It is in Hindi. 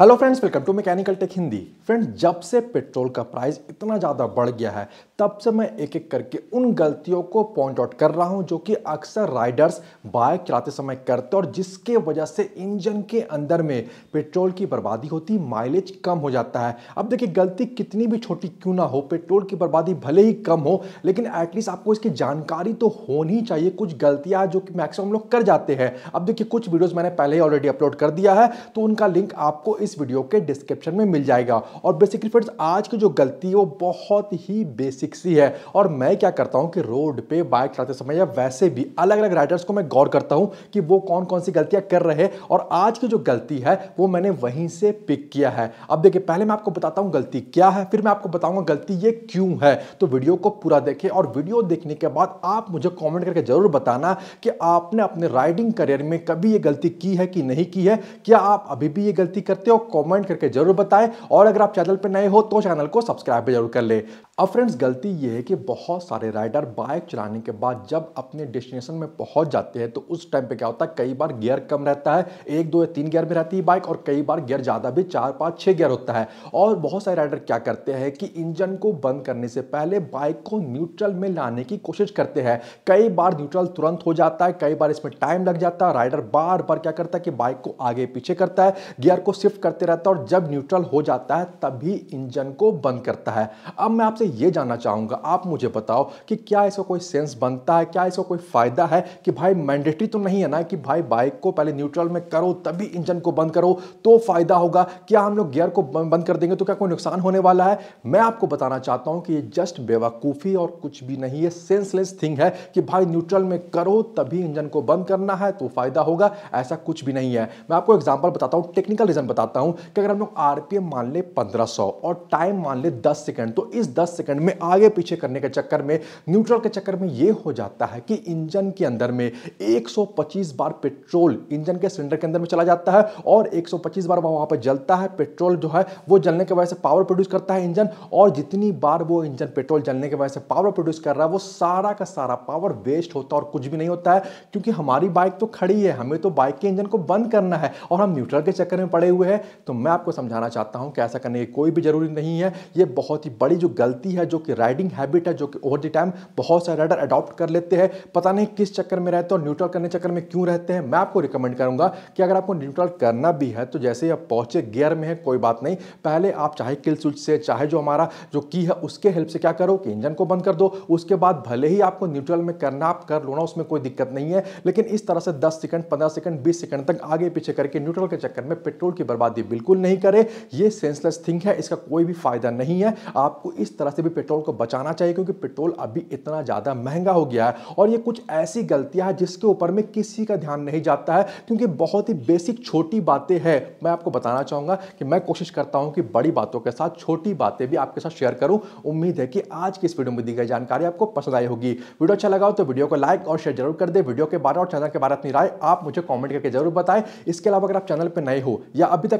hello friends welcome to mechanical tech Hindi friends जब से पेट्रोल का प्राइस इतना ज़्यादा बढ़ गया है तब से मैं एक एक करके उन गलतियों को पॉइंट आउट कर रहा हूं जो कि अक्सर राइडर्स बाइक चलाते समय करते और जिसके वजह से इंजन के अंदर में पेट्रोल की बर्बादी होती माइलेज कम हो जाता है अब देखिए गलती कितनी भी छोटी क्यों ना हो पेट्रोल की बर्बादी भले ही कम हो लेकिन एटलीस्ट आपको इसकी जानकारी तो होनी चाहिए कुछ गलतियाँ जो कि मैक्सिमम लोग कर जाते हैं अब देखिए कुछ वीडियोज़ मैंने पहले ही ऑलरेडी अपलोड कर दिया है तो उनका लिंक आपको इस इस वीडियो के डिस्क्रिप्शन में मिल जाएगा और बेसिकली फ्रेंड्स आज की जो गलती है वो बहुत ही बेसिक सी है और मैं क्या करता हूँ कि रोड पे बाइक चलाते समय या वैसे भी अलग अलग राइडर्स को मैं गौर करता हूँ कि वो कौन कौन सी गलतियाँ कर रहे हैं और आज की जो गलती है वो मैंने वहीं से पिक किया है अब देखिए पहले मैं आपको बताता हूँ गलती क्या है फिर मैं आपको बताऊँगा गलती ये क्यों है तो वीडियो को पूरा देखें और वीडियो देखने के बाद आप मुझे कॉमेंट करके जरूर बताना कि आपने अपने राइडिंग करियर में कभी ये गलती की है कि नहीं की है क्या आप अभी भी ये गलती करते हो कमेंट करके जरूर बताएं और अगर आप चैनल पर नए हो तो चैनल को सब्सक्राइब भी जरूर कर ले अब फ्रेंड्स गलती ये है कि बहुत सारे राइडर बाइक चलाने के बाद जब अपने डेस्टिनेशन में पहुंच जाते हैं तो उस टाइम पे क्या होता है कई बार गियर कम रहता है एक दो या तीन गियर में रहती है बाइक और कई बार गियर ज़्यादा भी चार पाँच छः गियर होता है और बहुत सारे राइडर क्या करते हैं कि इंजन को बंद करने से पहले बाइक को न्यूट्रल में लाने की कोशिश करते हैं कई बार न्यूट्रल तुरंत हो जाता है कई बार इसमें टाइम लग जाता है राइडर बार बार क्या करता है कि बाइक को आगे पीछे करता है गियर को शिफ्ट करते रहता है और जब न्यूट्रल हो जाता है तभी इंजन को बंद करता है अब मैं आपसे ये जानना चाहूँगा आप मुझे बताओ कि क्या इसका कोई सेंस बनता है क्या इसका कोई फ़ायदा है कि भाई मैंडेटरी तो नहीं है ना कि भाई बाइक को पहले न्यूट्रल में करो तभी इंजन को बंद करो तो फ़ायदा होगा क्या हम लोग गियर को बंद कर देंगे तो क्या कोई नुकसान होने वाला है मैं आपको बताना चाहता हूँ कि ये जस्ट बेवकूफ़ी और कुछ भी नहीं है सेंसलेस थिंग है कि भाई न्यूट्रल में करो तभी इंजन को बंद करना है तो फ़ायदा होगा ऐसा कुछ भी नहीं है मैं आपको एग्जाम्पल बताता हूँ टेक्निकल रीज़न बताता बताता हूं कि अगर हम लोग आरपीएम मान ले 1500 और टाइम मान ले 10 सेकंड तो इस 10 सेकंड में आगे पीछे करने के चक्कर में न्यूट्रल के चक्कर में यह हो जाता है कि इंजन के अंदर में 125 बार पेट्रोल इंजन के सिलेंडर के अंदर में चला जाता है और 125 बार वहां पर जलता है पेट्रोल जो है वो जलने की वजह से पावर प्रोड्यूस करता है इंजन और जितनी बार वो इंजन पेट्रोल जलने की वजह से पावर प्रोड्यूस कर रहा है वो सारा का सारा पावर वेस्ट होता है और कुछ भी नहीं होता है क्योंकि हमारी बाइक तो खड़ी है हमें तो बाइक के इंजन को बंद करना है और हम न्यूट्रल के चक्कर में पड़े हुए हैं तो मैं आपको समझाना चाहता हूँ कि ऐसा करने की कोई भी ज़रूरी नहीं है ये बहुत ही बड़ी जो गलती है जो कि राइडिंग हैबिट है जो कि ओवर द टाइम बहुत सारे राइडर अडॉप्ट कर लेते हैं पता नहीं किस चक्कर में रहते और न्यूट्रल करने चक्कर में क्यों रहते हैं मैं आपको रिकमेंड करूँगा कि अगर आपको न्यूट्रल करना भी है तो जैसे ही आप पहुँचे गियर में है कोई बात नहीं पहले आप चाहे किल स्विच से चाहे जो हमारा जो की है उसके हेल्प से क्या करो कि इंजन को बंद कर दो उसके बाद भले ही आपको न्यूट्रल में करना आप कर लो ना उसमें कोई दिक्कत नहीं है लेकिन इस तरह से दस सेकंड पंद्रह सेकंड बीस सेकंड तक आगे पीछे करके न्यूट्रल के चक्कर में पेट्रोल की बर्बाद बर्बादी बिल्कुल नहीं करें ये सेंसलेस थिंग है इसका कोई भी फायदा नहीं है आपको इस तरह से भी पेट्रोल को बचाना चाहिए क्योंकि पेट्रोल अभी इतना ज़्यादा महंगा हो गया है और ये कुछ ऐसी गलतियाँ हैं जिसके ऊपर में किसी का ध्यान नहीं जाता है क्योंकि बहुत ही बेसिक छोटी बातें हैं मैं आपको बताना चाहूँगा कि मैं कोशिश करता हूँ कि बड़ी बातों के साथ छोटी बातें भी आपके साथ शेयर करूँ उम्मीद है कि आज की इस वीडियो में दी गई जानकारी आपको पसंद आई होगी वीडियो अच्छा लगा हो तो वीडियो को लाइक और शेयर जरूर कर दे वीडियो के बारे और चैनल के बारे अपनी राय आप मुझे कॉमेंट करके जरूर बताएं इसके अलावा अगर आप चैनल पर नए हो या अभी तक